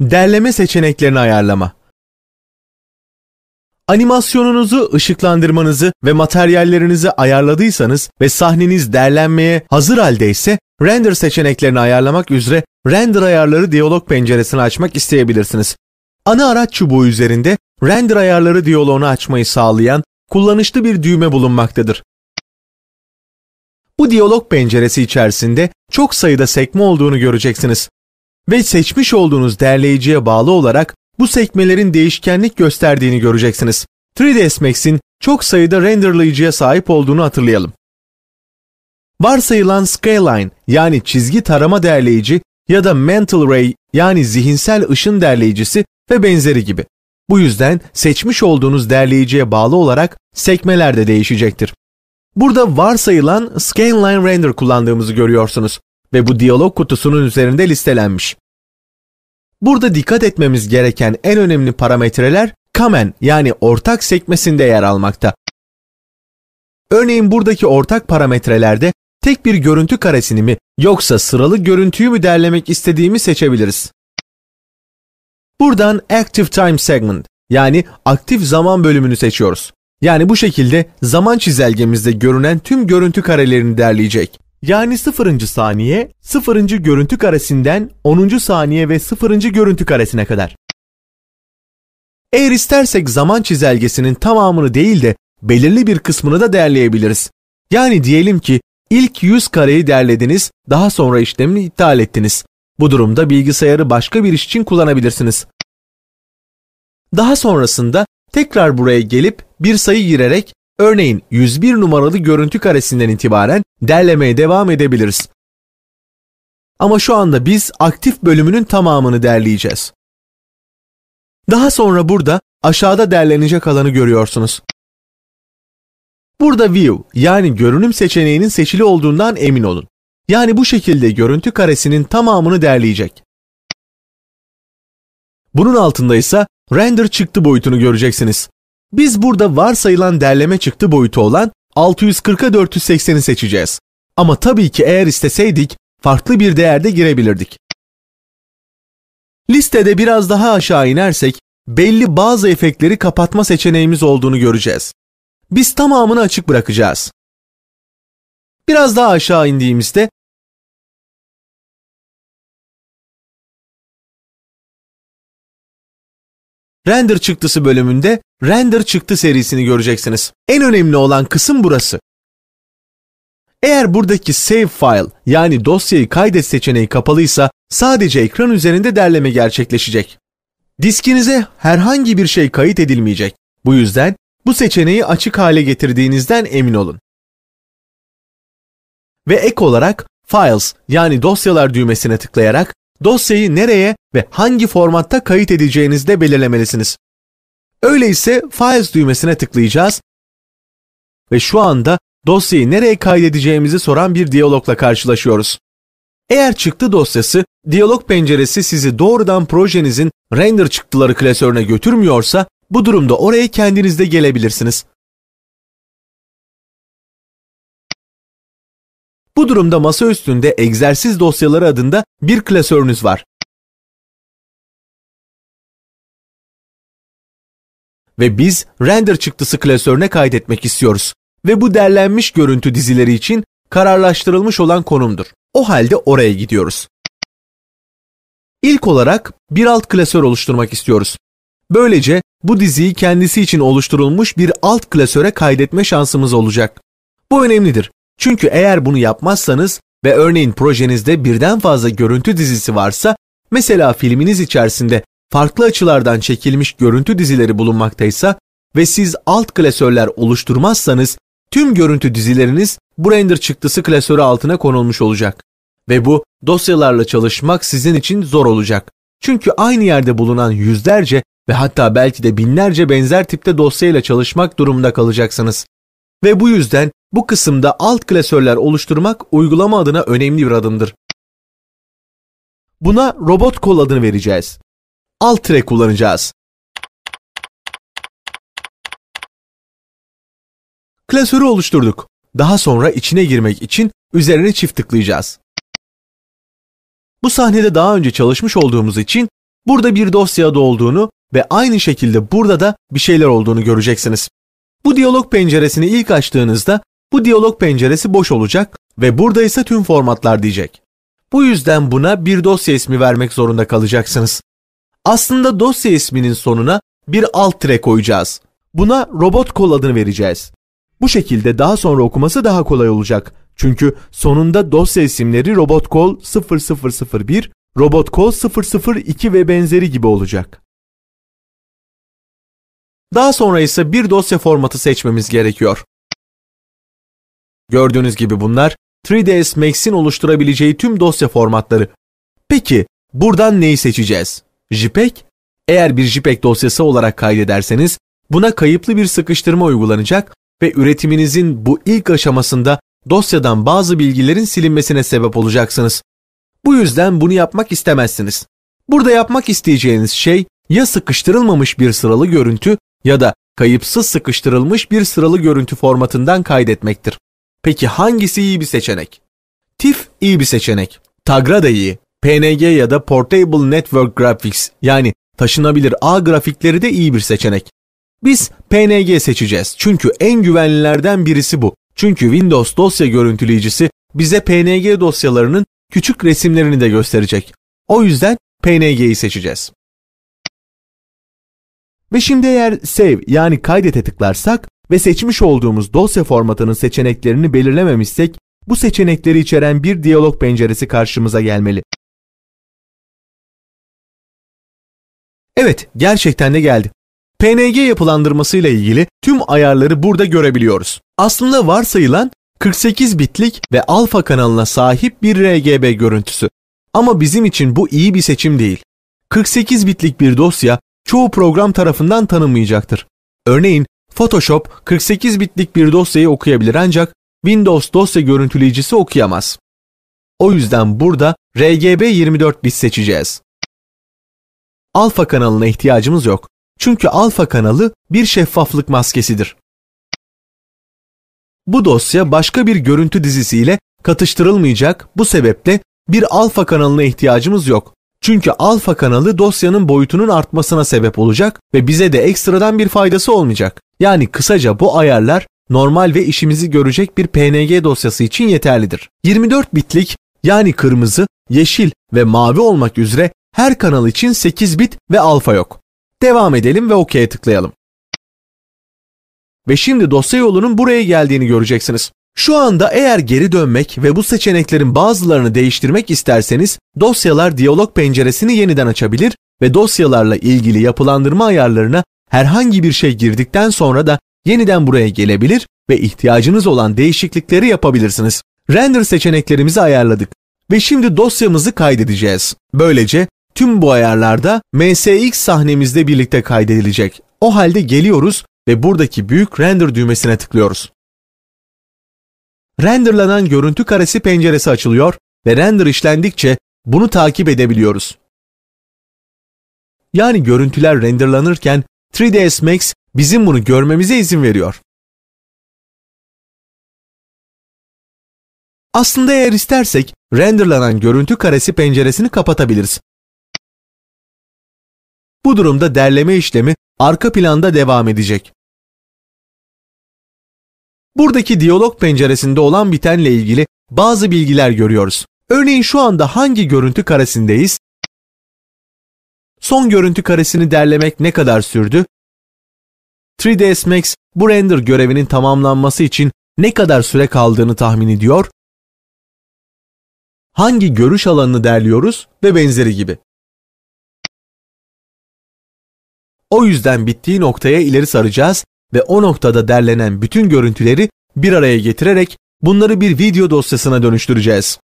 Derleme seçeneklerini ayarlama. Animasyonunuzu ışıklandırmanızı ve materyallerinizi ayarladıysanız ve sahneniz derlenmeye hazır haldeyse render seçeneklerini ayarlamak üzere render ayarları diyalog penceresini açmak isteyebilirsiniz. Ana araç çubuğu üzerinde render ayarları diyaloğunu açmayı sağlayan kullanışlı bir düğme bulunmaktadır. Bu diyalog penceresi içerisinde çok sayıda sekme olduğunu göreceksiniz ve seçmiş olduğunuz derleyiciye bağlı olarak bu sekmelerin değişkenlik gösterdiğini göreceksiniz. 3ds Max'in çok sayıda renderlayıcıya sahip olduğunu hatırlayalım. Varsayılan skyline yani çizgi tarama derleyici ya da mental ray yani zihinsel ışın derleyicisi ve benzeri gibi. Bu yüzden seçmiş olduğunuz derleyiciye bağlı olarak sekmeler de değişecektir. Burada varsayılan scanline render kullandığımızı görüyorsunuz ve bu diyalog kutusunun üzerinde listelenmiş. Burada dikkat etmemiz gereken en önemli parametreler common yani ortak sekmesinde yer almakta. Örneğin buradaki ortak parametrelerde tek bir görüntü karesini mi yoksa sıralı görüntüyü mü derlemek istediğimi seçebiliriz. Buradan Active Time Segment yani aktif zaman bölümünü seçiyoruz. Yani bu şekilde zaman çizelgemizde görünen tüm görüntü karelerini derleyecek. Yani sıfırıncı saniye sıfırıncı görüntü karesinden 10. saniye ve sıfırıncı görüntü karesine kadar. Eğer istersek zaman çizelgesinin tamamını değil de belirli bir kısmını da değerleyebiliriz. Yani diyelim ki ilk 100 kareyi değerlediniz, daha sonra işlemini iptal ettiniz. Bu durumda bilgisayarı başka bir iş için kullanabilirsiniz. Daha sonrasında tekrar buraya gelip bir sayı girerek Örneğin 101 numaralı görüntü karesinden itibaren derlemeye devam edebiliriz. Ama şu anda biz aktif bölümünün tamamını derleyeceğiz. Daha sonra burada aşağıda derlenecek alanı görüyorsunuz. Burada View yani görünüm seçeneğinin seçili olduğundan emin olun. Yani bu şekilde görüntü karesinin tamamını derleyecek. Bunun altında ise Render çıktı boyutunu göreceksiniz. Biz burada varsayılan derleme çıktı boyutu olan 640'a 480'i seçeceğiz. Ama tabii ki eğer isteseydik farklı bir değerde girebilirdik. Listede biraz daha aşağı inersek belli bazı efektleri kapatma seçeneğimiz olduğunu göreceğiz. Biz tamamını açık bırakacağız. Biraz daha aşağı indiğimizde render çıktısı bölümünde render çıktı serisini göreceksiniz. En önemli olan kısım burası. Eğer buradaki save file yani dosyayı kaydet seçeneği kapalıysa sadece ekran üzerinde derleme gerçekleşecek. Diskinize herhangi bir şey kayıt edilmeyecek. Bu yüzden bu seçeneği açık hale getirdiğinizden emin olun. Ve ek olarak Files yani dosyalar düğmesine tıklayarak dosyayı nereye ve hangi formatta kayıt edeceğinizi de belirlemelisiniz. Öyleyse Files düğmesine tıklayacağız ve şu anda dosyayı nereye kaydedeceğimizi soran bir diyalogla karşılaşıyoruz. Eğer çıktı dosyası, diyalog penceresi sizi doğrudan projenizin render çıktıları klasörüne götürmüyorsa bu durumda oraya kendiniz de gelebilirsiniz. Bu durumda masa üstünde egzersiz dosyaları adında bir klasörünüz var. Ve biz render çıktısı klasörüne kaydetmek istiyoruz. Ve bu derlenmiş görüntü dizileri için kararlaştırılmış olan konumdur. O halde oraya gidiyoruz. İlk olarak bir alt klasör oluşturmak istiyoruz. Böylece bu diziyi kendisi için oluşturulmuş bir alt klasöre kaydetme şansımız olacak. Bu önemlidir çünkü eğer bunu yapmazsanız ve örneğin projenizde birden fazla görüntü dizisi varsa mesela filminiz içerisinde farklı açılardan çekilmiş görüntü dizileri bulunmaktaysa ve siz alt klasörler oluşturmazsanız tüm görüntü dizileriniz bu render çıktısı klasörü altına konulmuş olacak. Ve bu dosyalarla çalışmak sizin için zor olacak. Çünkü aynı yerde bulunan yüzlerce ve hatta belki de binlerce benzer tipte dosyayla çalışmak durumunda kalacaksınız. Ve bu yüzden bu kısımda alt klasörler oluşturmak uygulama adına önemli bir adımdır. Buna robot kol adını vereceğiz. Alt tre kullanacağız. Klasörü oluşturduk. Daha sonra içine girmek için üzerine çift tıklayacağız. Bu sahnede daha önce çalışmış olduğumuz için burada bir dosya da olduğunu ve aynı şekilde burada da bir şeyler olduğunu göreceksiniz. Bu diyalog penceresini ilk açtığınızda bu diyalog penceresi boş olacak ve burada ise tüm formatlar diyecek. Bu yüzden buna bir dosya ismi vermek zorunda kalacaksınız. Aslında dosya isminin sonuna bir alt tire koyacağız. Buna robot kol adını vereceğiz. Bu şekilde daha sonra okuması daha kolay olacak. Çünkü sonunda dosya isimleri robot kol 0001, robot kol 002 ve benzeri gibi olacak. Daha sonra ise bir dosya formatı seçmemiz gerekiyor. Gördüğünüz gibi bunlar 3ds Max'in oluşturabileceği tüm dosya formatları. Peki buradan neyi seçeceğiz? JPEG? Eğer bir JPEG dosyası olarak kaydederseniz buna kayıplı bir sıkıştırma uygulanacak ve üretiminizin bu ilk aşamasında dosyadan bazı bilgilerin silinmesine sebep olacaksınız. Bu yüzden bunu yapmak istemezsiniz. Burada yapmak isteyeceğiniz şey ya sıkıştırılmamış bir sıralı görüntü ya da kayıpsız sıkıştırılmış bir sıralı görüntü formatından kaydetmektir. Peki hangisi iyi bir seçenek? TIFF iyi bir seçenek. Tagrada iyi. PNG ya da Portable Network Graphics yani taşınabilir ağ grafikleri de iyi bir seçenek. Biz PNG seçeceğiz çünkü en güvenlilerden birisi bu. Çünkü Windows dosya görüntüleyicisi bize PNG dosyalarının küçük resimlerini de gösterecek. O yüzden PNG'yi seçeceğiz. Ve şimdi eğer Save yani kaydete tıklarsak ve seçmiş olduğumuz dosya formatının seçeneklerini belirlememişsek bu seçenekleri içeren bir diyalog penceresi karşımıza gelmeli. Evet, gerçekten de geldi. PNG yapılandırmasıyla ilgili tüm ayarları burada görebiliyoruz. Aslında varsayılan 48 bitlik ve alfa kanalına sahip bir RGB görüntüsü. Ama bizim için bu iyi bir seçim değil. 48 bitlik bir dosya çoğu program tarafından tanınmayacaktır. Örneğin Photoshop 48 bitlik bir dosyayı okuyabilir ancak Windows dosya görüntüleyicisi okuyamaz. O yüzden burada RGB 24 bit seçeceğiz. Alfa kanalına ihtiyacımız yok. Çünkü alfa kanalı bir şeffaflık maskesidir. Bu dosya başka bir görüntü dizisiyle katıştırılmayacak bu sebeple bir alfa kanalına ihtiyacımız yok. Çünkü alfa kanalı dosyanın boyutunun artmasına sebep olacak ve bize de ekstradan bir faydası olmayacak. Yani kısaca bu ayarlar normal ve işimizi görecek bir PNG dosyası için yeterlidir. 24 bitlik yani kırmızı, yeşil ve mavi olmak üzere her kanal için 8 bit ve alfa yok. Devam edelim ve OK'ye tıklayalım. Ve şimdi dosya yolunun buraya geldiğini göreceksiniz. Şu anda eğer geri dönmek ve bu seçeneklerin bazılarını değiştirmek isterseniz dosyalar diyalog penceresini yeniden açabilir ve dosyalarla ilgili yapılandırma ayarlarına herhangi bir şey girdikten sonra da yeniden buraya gelebilir ve ihtiyacınız olan değişiklikleri yapabilirsiniz. Render seçeneklerimizi ayarladık ve şimdi dosyamızı kaydedeceğiz. Böylece tüm bu ayarlarda MSX sahnemizle birlikte kaydedilecek. O halde geliyoruz ve buradaki büyük render düğmesine tıklıyoruz renderlanan görüntü karesi penceresi açılıyor ve render işlendikçe bunu takip edebiliyoruz. Yani görüntüler renderlanırken 3ds Max bizim bunu görmemize izin veriyor. Aslında eğer istersek renderlanan görüntü karesi penceresini kapatabiliriz. Bu durumda derleme işlemi arka planda devam edecek. Buradaki diyalog penceresinde olan bitenle ilgili bazı bilgiler görüyoruz. Örneğin şu anda hangi görüntü karesindeyiz? Son görüntü karesini derlemek ne kadar sürdü? 3ds Max bu render görevinin tamamlanması için ne kadar süre kaldığını tahmin ediyor? Hangi görüş alanını derliyoruz ve benzeri gibi. O yüzden bittiği noktaya ileri saracağız ve o noktada derlenen bütün görüntüleri bir araya getirerek bunları bir video dosyasına dönüştüreceğiz.